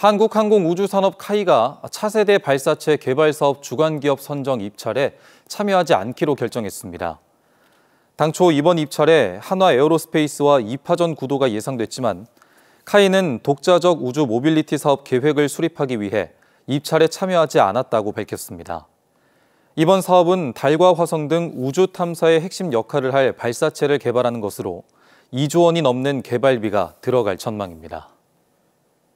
한국항공우주산업 카이가 차세대 발사체 개발 사업 주관기업 선정 입찰에 참여하지 않기로 결정했습니다. 당초 이번 입찰에 한화에어로스페이스와 2파전 구도가 예상됐지만 카이는 독자적 우주 모빌리티 사업 계획을 수립하기 위해 입찰에 참여하지 않았다고 밝혔습니다. 이번 사업은 달과 화성 등 우주 탐사의 핵심 역할을 할 발사체를 개발하는 것으로 2조 원이 넘는 개발비가 들어갈 전망입니다.